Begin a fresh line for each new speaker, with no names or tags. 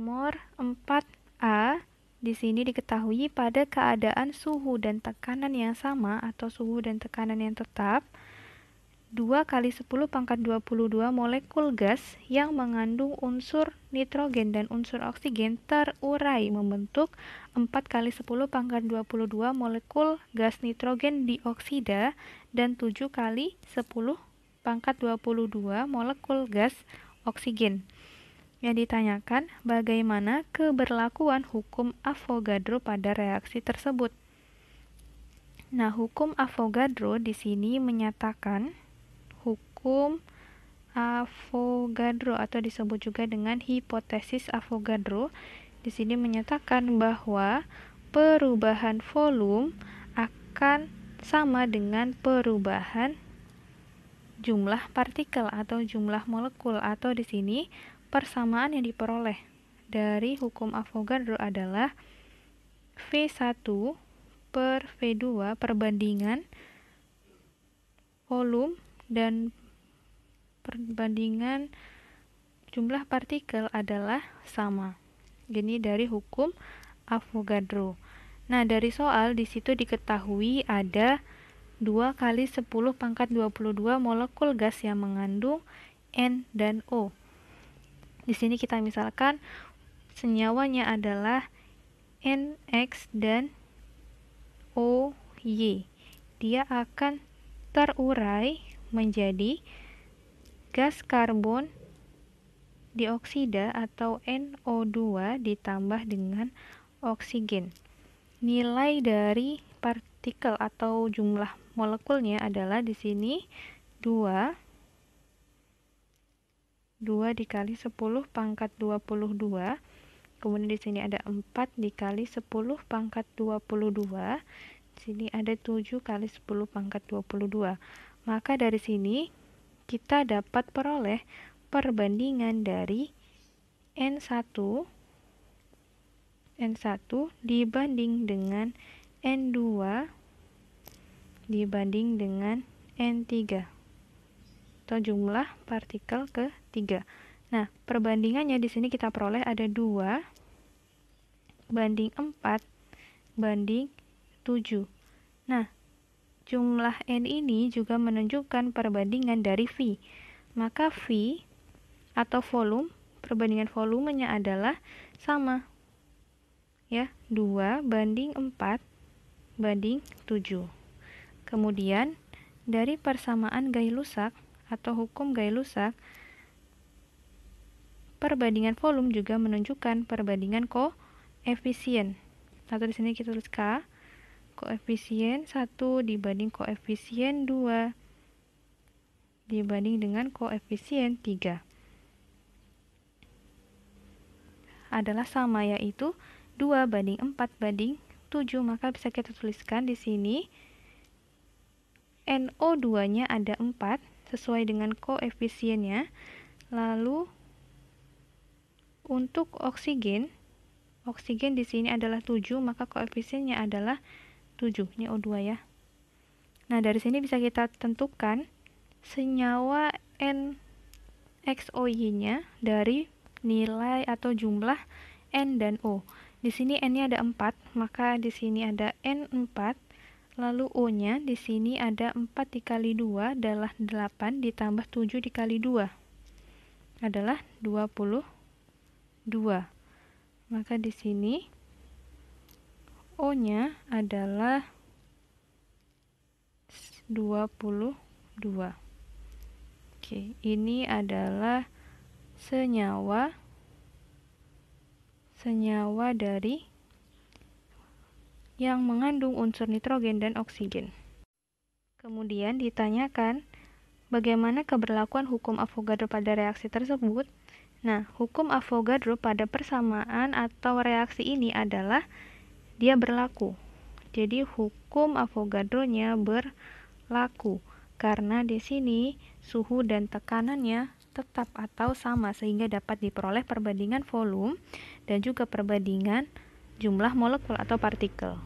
nomor 4A di sini diketahui pada keadaan suhu dan tekanan yang sama atau suhu dan tekanan yang tetap 2 kali 10 pangkat 22 molekul gas yang mengandung unsur nitrogen dan unsur oksigen terurai membentuk 4 kali 10 pangkat 22 molekul gas nitrogen dioksida dan 7 kali 10 pangkat 22 molekul gas oksigen. Yang ditanyakan bagaimana keberlakuan hukum Avogadro pada reaksi tersebut. Nah, hukum Avogadro di sini menyatakan hukum Avogadro atau disebut juga dengan hipotesis Avogadro di sini menyatakan bahwa perubahan volume akan sama dengan perubahan jumlah partikel atau jumlah molekul atau di sini Persamaan yang diperoleh dari hukum Avogadro adalah V1 per V2 perbandingan volume dan perbandingan jumlah partikel adalah sama. Ini dari hukum Avogadro. Nah, dari soal di situ diketahui ada 2 kali 10 pangkat 22 molekul gas yang mengandung N dan O. Di sini kita misalkan senyawanya adalah NX dan OY. Dia akan terurai menjadi gas karbon dioksida atau NO2 ditambah dengan oksigen. Nilai dari partikel atau jumlah molekulnya adalah di sini 2 2 dikali 10 pangkat 22. Kemudian di sini ada 4 dikali 10 pangkat 22. Di sini ada 7 kali 10 pangkat 22. Maka dari sini kita dapat peroleh perbandingan dari N1 N1 dibanding dengan N2 dibanding dengan N3 atau jumlah partikel ketiga. Nah, perbandingannya di sini kita peroleh ada 2 banding 4 banding 7. Nah, jumlah N ini juga menunjukkan perbandingan dari V. Maka V atau volume, perbandingan volumenya adalah sama. Ya, 2 banding 4 banding 7. Kemudian, dari persamaan gay lusak, atau hukum gay-lussac, perbandingan volume juga menunjukkan perbandingan koefisien. Atau di sini kita tulis K, koefisien 1 dibanding koefisien 2 dibanding dengan koefisien 3. Adalah sama yaitu 2 banding 4 banding 7, maka bisa kita tuliskan di sini NO2-nya ada 4, sesuai dengan koefisiennya. Lalu untuk oksigen, oksigen di sini adalah 7, maka koefisiennya adalah 7, ini O2 ya. Nah, dari sini bisa kita tentukan senyawa NXOY-nya dari nilai atau jumlah N dan O. Di sini N-nya ada 4, maka di sini ada N4 Lalu O-nya di sini ada 4 dikali 2 adalah 8 ditambah 7 dikali 2 adalah 22. Maka di sini O-nya adalah 22. Oke, ini adalah senyawa senyawa dari yang mengandung unsur nitrogen dan oksigen. Kemudian ditanyakan bagaimana keberlakuan hukum Avogadro pada reaksi tersebut. Nah, hukum Avogadro pada persamaan atau reaksi ini adalah dia berlaku. Jadi hukum Avogadro-nya berlaku karena di sini suhu dan tekanannya tetap atau sama sehingga dapat diperoleh perbandingan volume dan juga perbandingan jumlah molekul atau partikel.